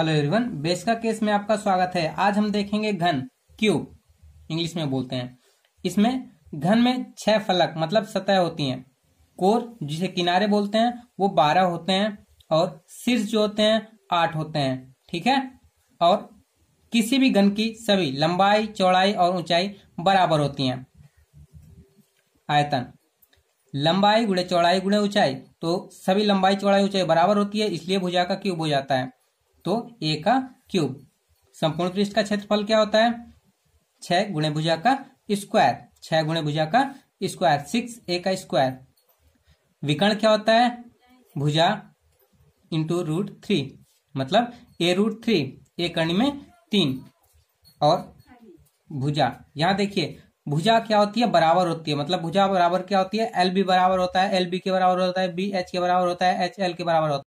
hello everyone बेस का केस में आपका स्वागत है आज हम देखेंगे घन क्यूब इंग्लिश में बोलते हैं इसमें घन में छह फलक मतलब सतह होती हैं कोर जिसे किनारे बोलते हैं वो बारह होते हैं और शीर्ष जो होते हैं आठ होते हैं ठीक है और किसी भी घन की सभी लंबाई चौड़ाई और ऊंचाई बराबर होती हैं आयतन लंबाई गुड़े चौड़ाई गुड़े ऊंचाई तो सभी लंबाई चौड़ाई ऊंचाई बराबर होती है इसलिए भुजा का क्यूब हो जाता है तो ए का क्यूब संपूर्ण पृष्ठ का क्षेत्रफल क्या होता है छह गुणे भुजा का स्क्वायर छह गुणे भुजा का स्क्वायर सिक्स ए का स्क्वायर विकर्ण क्या होता है भुजा इंटू रूट थ्री मतलब ए रूट थ्री ए कर्ण में तीन और भुजा यहां देखिए भुजा क्या होती है बराबर होती है मतलब भुजा बराबर क्या होती है एल बी बराबर होता है एल बी के बराबर होता है बी एच के बराबर होता है एच एल के बराबर होता है